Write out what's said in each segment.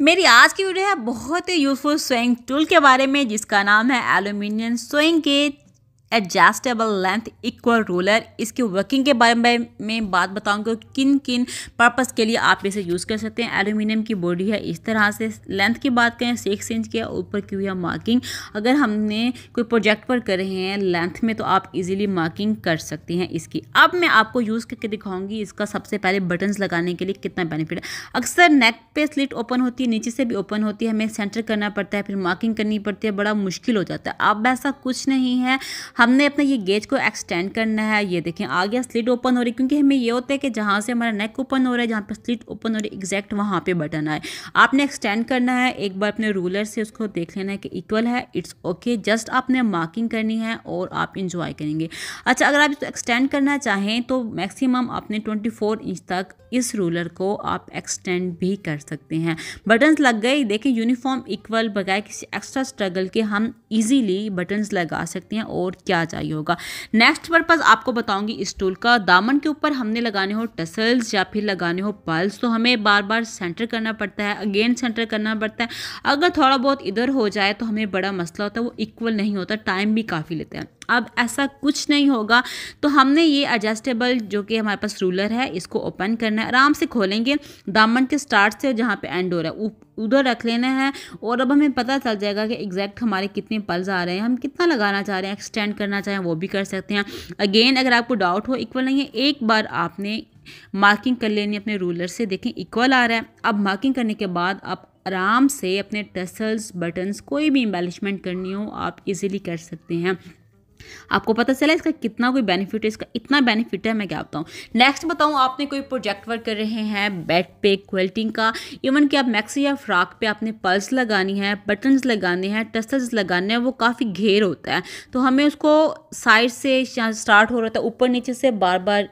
मेरी आज की वीडियो है बहुत ही यूज़फुल स्वइंग टूल के बारे में जिसका नाम है एलुमिनियम स्वइंग के एडजस्टेबल लेंथ इक्वल रूलर इसके वर्किंग के बारे में बात बताऊंगा किन किन पर्पज़ के लिए आप इसे यूज़ कर सकते हैं एलुमिनियम की बॉडी है इस तरह से लेंथ की बात करें सिक्स इंच के ऊपर की हुई है मार्किंग अगर हमने कोई प्रोजेक्ट पर कर रहे हैं लेंथ में तो आप इजीली मार्किंग कर सकते हैं इसकी अब मैं आपको यूज़ करके दिखाऊंगी इसका सबसे पहले बटन्स लगाने के लिए कितना बेनिफिट है अक्सर नेक पे स्लिट ओपन होती है नीचे से भी ओपन होती है हमें सेंटर करना पड़ता है फिर मार्किंग करनी पड़ती है बड़ा मुश्किल हो जाता है अब ऐसा कुछ नहीं है हमने अपना ये गेज को एक्सटेंड करना है ये देखें आ गया स्लिट ओपन हो रही क्योंकि हमें ये होता है कि जहाँ से हमारा नेक ओपन हो रहा है जहाँ पर स्लिट ओपन हो रही एग्जैक्ट वहाँ पर बटन आए आपने एक्सटेंड करना है एक बार अपने रूलर से उसको देख लेना है कि इक्वल है इट्स ओके जस्ट आपने मार्किंग करनी है और आप इंजॉय करेंगे अच्छा अगर आप इसको एक्सटेंड करना चाहें तो मैक्सिमम आपने 24 इंच तक इस रूलर को आप एक्सटेंड भी कर सकते हैं बटन्स लग गए देखें यूनिफॉर्म इक्वल बगैर किसी एक्स्ट्रा स्ट्रगल के हम इजीली बटन्स लगा सकते हैं और क्या चाहिए होगा नेक्स्ट पर्पज़ आपको बताऊंगी इस टूल का दामन के ऊपर हमने लगाने हो टसल्स या फिर लगाने हो पल्स तो हमें बार बार सेंटर करना पड़ता है अगेन सेंटर करना पड़ता है अगर थोड़ा बहुत इधर हो जाए तो हमें बड़ा मसला होता है वो इक्वल नहीं होता टाइम भी काफ़ी लेते हैं अब ऐसा कुछ नहीं होगा तो हमने ये एडजस्टेबल जो कि हमारे पास रूलर है इसको ओपन करना है आराम से खोलेंगे दामन के स्टार्ट से जहाँ पे एंड हो रहा है उधर रख लेना है और अब हमें पता चल जाएगा कि एग्जैक्ट हमारे कितने पल्स आ रहे हैं हम कितना लगाना चाह रहे हैं एक्सटेंड करना चाहें वो भी कर सकते हैं अगेन अगर आपको डाउट हो इक्वल नहीं है एक बार आपने मार्किंग कर लेनी अपने रूलर से देखें इक्वल आ रहा है अब मार्किंग करने के बाद आप आराम से अपने टसल्स बटन्स कोई भी एम्बेलिशमेंट करनी हो आप इजीली कर सकते हैं आपको पता चला इसका कितना कोई बेनिफिट है इसका इतना बेनिफिट है मैं क्या बताऊँ नेक्स्ट बताऊँ आपने कोई प्रोजेक्ट वर्क कर रहे हैं बेड पे क्वेल्टिंग का इवन कि आप मैक्सी या फ्रॉक पे आपने पल्स लगानी है बटन्स लगाने हैं टस्टर्स लगाने हैं वो काफ़ी घेर होता है तो हमें उसको साइड से स्टार्ट हो रहा था ऊपर नीचे से बार बार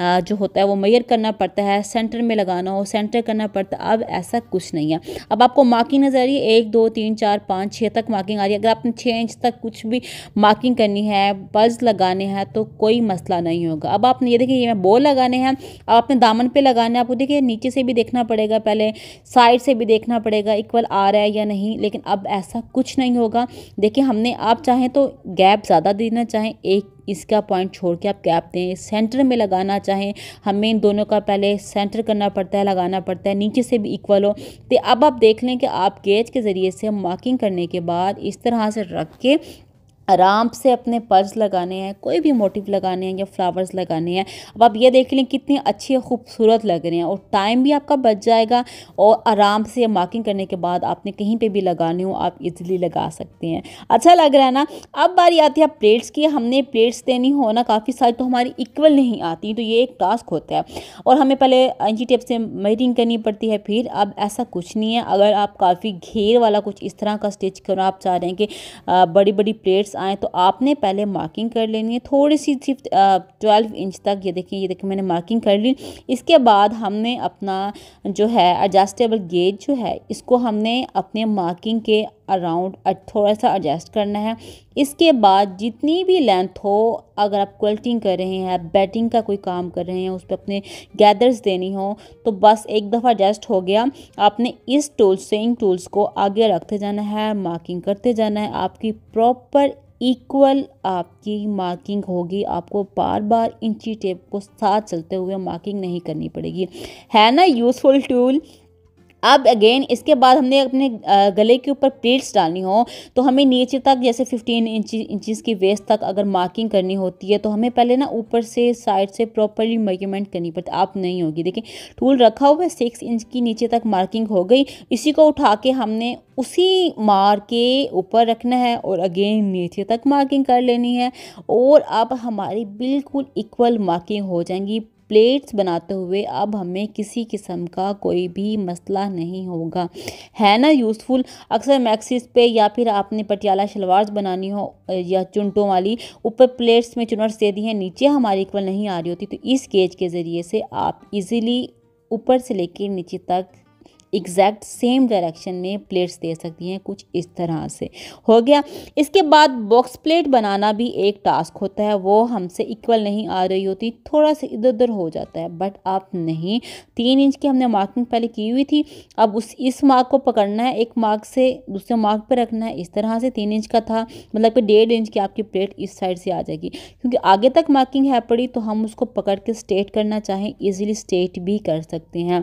जो होता है वो मैयर करना पड़ता है सेंटर में लगाना हो सेंटर करना पड़ता है अब ऐसा कुछ नहीं है अब आपको मार्किंग नज़र आ रही है एक दो तीन चार पाँच छः तक मार्किंग आ रही है अगर आपने छः इंच तक कुछ भी मार्किंग करनी है बल्ज लगाने हैं तो कोई मसला नहीं होगा अब आपने ये देखिए ये बोल लगाने हैं अब आपने दामन पर लगाने हैं आपको देखिए नीचे से भी देखना पड़ेगा पहले साइड से भी देखना पड़ेगा इक्वल आ रहा है या नहीं लेकिन अब ऐसा कुछ नहीं होगा देखिए हमने आप चाहें तो गैप ज़्यादा देना चाहें एक इसका पॉइंट छोड़ के आप कैप दें सेंटर में लगाना चाहें हमें इन दोनों का पहले सेंटर करना पड़ता है लगाना पड़ता है नीचे से भी इक्वल हो तो अब आप देख लें कि आप गेज के ज़रिए से मार्किंग करने के बाद इस तरह से रख के आराम से अपने पर्स लगाने हैं कोई भी मोटिव लगाने हैं या फ्लावर्स लगाने हैं अब आप ये देख लें कितने अच्छे खूबसूरत लग रहे हैं और टाइम भी आपका बच जाएगा और आराम से मार्किंग करने के बाद आपने कहीं पे भी लगाने हो आप इजीली लगा सकते हैं अच्छा लग रहा है ना अब बारी आती है प्लेट्स की हमने प्लेट्स देनी हो ना काफ़ी सारी तो हमारी इक्वल नहीं आती तो ये एक टास्क होता है और हमें पहले इंची टेप से मेजरिंग करनी पड़ती है फिर अब ऐसा कुछ नहीं है अगर आप काफ़ी घेर वाला कुछ इस तरह का स्टिच करो आप चाह रहे हैं कि बड़ी बड़ी प्लेट्स आएँ तो आपने पहले मार्किंग कर लेनी है थोड़ी सी सिर्फ ट्वेल्व इंच तक ये देखिए ये देखिए मैंने मार्किंग कर ली इसके बाद हमने अपना जो है एडजस्टेबल गेज जो है इसको हमने अपने मार्किंग के अराउंड थोड़ा सा एडजस्ट करना है इसके बाद जितनी भी लेंथ हो अगर आप क्वल्टिंग कर रहे हैं बैटिंग का कोई काम कर रहे हैं उस पर अपने गैदर्स देनी हो तो बस एक दफ़ा एडजस्ट हो गया आपने इस टूल्स से इन टूल्स को आगे रखते जाना है मार्किंग करते जाना है आपकी प्रॉपर इक्वल आपकी मार्किंग होगी आपको बार बार इंची टेप को साथ चलते हुए मार्किंग नहीं करनी पड़ेगी है ना यूज़फुल टूल अब अगेन इसके बाद हमने अपने गले के ऊपर प्लेट्स डालनी हो तो हमें नीचे तक जैसे 15 इंच इंचज़ की वेस्ट तक अगर मार्किंग करनी होती है तो हमें पहले ना ऊपर से साइड से प्रॉपरली मेजरमेंट करनी पड़ती आप नहीं होगी देखिए टूल रखा हुआ है सिक्स इंच की नीचे तक मार्किंग हो गई इसी को उठा के हमने उसी मार के ऊपर रखना है और अगेन नीचे तक मार्किंग कर लेनी है और अब हमारी बिल्कुल इक्वल मार्किंग हो जाएंगी प्लेट्स बनाते हुए अब हमें किसी किस्म का कोई भी मसला नहीं होगा है ना यूज़फुल अक्सर मैक्सिस पे या फिर आपने पटियाला शलवार बनानी हो या चुनटों वाली ऊपर प्लेट्स में चुनट्स दे दी हैं नीचे हमारी इक्वल नहीं आ रही होती तो इस केज के ज़रिए से आप इजीली ऊपर से लेकर नीचे तक एग्जैक्ट सेम डायरेक्शन में प्लेट्स दे सकती हैं कुछ इस तरह से हो गया इसके बाद बॉक्स प्लेट बनाना भी एक टास्क होता है वो हमसे इक्वल नहीं आ रही होती थोड़ा सा इधर उधर हो जाता है बट आप नहीं तीन इंच की हमने मार्किंग पहले की हुई थी अब उस इस मार्क को पकड़ना है एक मार्क से दूसरे मार्क पर रखना है इस तरह से तीन इंच का था मतलब कि डेढ़ इंच की आपकी प्लेट इस साइड से आ जाएगी क्योंकि आगे तक मार्किंग है पड़ी तो हम उसको पकड़ के स्टेट करना चाहें ईजिली स्टेट भी कर सकते हैं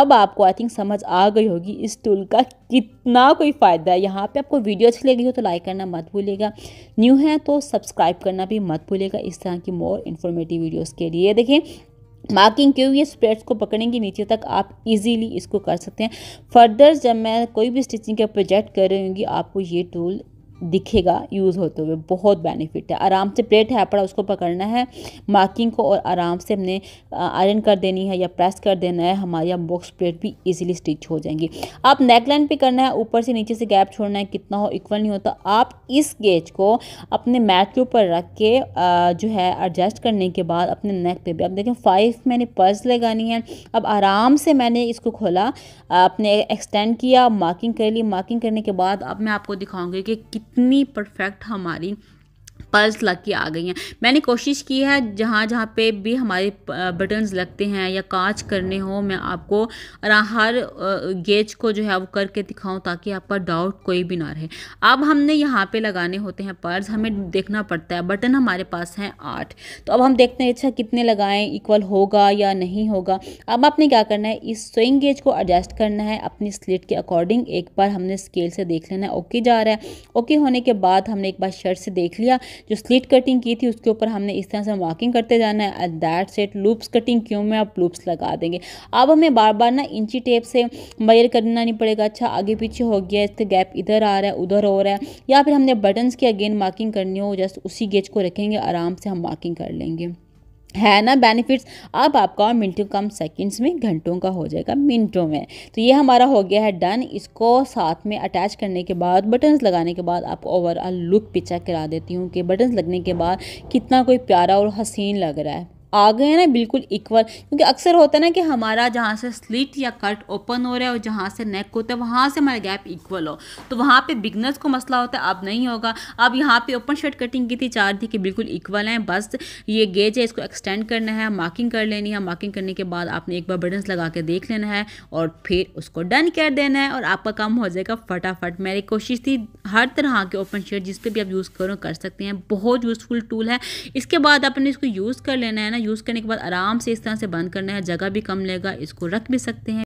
अब आपको आई थिंक समझ आ गई होगी इस टूल का कितना कोई फ़ायदा है यहाँ पे आपको वीडियो अच्छी लगी हो तो लाइक करना मत भूलिएगा न्यू है तो सब्सक्राइब करना भी मत भूलिएगा इस तरह की मोर इन्फॉर्मेटिव वीडियोज़ के लिए देखें मार्किंग क्यों ये स्प्रेड्स को पकड़ेंगे नीचे तक आप इजीली इसको कर सकते हैं फर्दर जब मैं कोई भी स्टिचिंग का प्रोजेक्ट कर रही हूँ आपको ये टूल दिखेगा यूज़ होते हुए बहुत बेनिफिट है आराम से प्लेट है पड़ा उसको पकड़ना है मार्किंग को और आराम से हमने आयरन कर देनी है या प्रेस कर देना है हमारी बॉक्स प्लेट भी इजीली स्टिच हो जाएंगी आप नेकलाइन पे करना है ऊपर से नीचे से गैप छोड़ना है कितना हो इक्वल नहीं होता आप इस गेज को अपने मैट के ऊपर रख के जो है एडजस्ट करने के बाद अपने नेक पर भी अब देखें फाइव मैंने पर्स लगानी है अब आराम से मैंने इसको खोला अपने एक्सटेंड किया मार्किंग कर ली मार्किंग करने के बाद अब मैं आपको दिखाऊंगी कि इतनी परफेक्ट हमारी पर्ल्स लग के आ गई हैं मैंने कोशिश की है जहाँ जहाँ पे भी हमारे बटन्स लगते हैं या कांच करने हो मैं आपको हर गेज को जो है वो करके दिखाऊं ताकि आपका डाउट कोई भी ना रहे अब हमने यहाँ पे लगाने होते हैं पर्ल्स हमें देखना पड़ता है बटन हमारे पास हैं आठ तो अब हम देखते हैं अच्छा कितने लगाएं इक्वल होगा या नहीं होगा अब आपने क्या करना है इस स्विंग गेज को एडजस्ट करना है अपनी स्लिट के अकॉर्डिंग एक बार हमने स्केल से देख लेना है ओके जा रहा है ओके होने के बाद हमने एक बार शर्ट से देख लिया जो स्लिट कटिंग की थी उसके ऊपर हमने इस तरह से मार्किंग करते जाना है at that set loops cutting क्यों में आप लूप्स लगा देंगे अब हमें बार बार ना इंची टेप से मयर करना नहीं पड़ेगा अच्छा आगे पीछे हो गया इससे गैप इधर आ रहा है उधर हो रहा है या फिर हमने बटन्स की अगेन मार्किंग करनी हो जस्ट उसी गेज को रखेंगे आराम से हम मार्किंग कर लेंगे है ना बेनिफिट्स अब आपका मिनटों कम सेकंड्स में घंटों का हो जाएगा मिनटों में तो ये हमारा हो गया है डन इसको साथ में अटैच करने के बाद बटन्स लगाने के बाद आपको ओवरऑल लुक पिक्चर करा देती हूँ कि बटन्स लगने के बाद कितना कोई प्यारा और हसीन लग रहा है आ गए हैं ना बिल्कुल इक्वल क्योंकि अक्सर होता है ना कि हमारा जहाँ से स्लिट या कट ओपन हो रहा है और जहाँ से नेक होता है वहाँ से हमारा गैप इक्वल हो तो वहाँ पे बिगनर्स को मसला होता है अब नहीं होगा अब यहाँ पे ओपन शर्ट कटिंग की थी चार थी कि बिल्कुल इक्वल हैं बस ये गेज है इसको एक्सटेंड करना है मार्किंग कर लेनी है मार्किंग करने के बाद आपने एक बार बटन्स लगा के देख लेना है और फिर उसको डन कर देना है और आपका काम हो जाएगा फटाफट मेरी कोशिश थी हर तरह के ओपन शर्ट जिस पर भी आप यूज़ करो कर सकते हैं बहुत यूज़फुल टूल है इसके बाद आपने इसको यूज़ कर लेना है यूज़ करने के बाद आराम से इस तरह से बंद करना है जगह भी कम लेगा इसको रख भी सकते हैं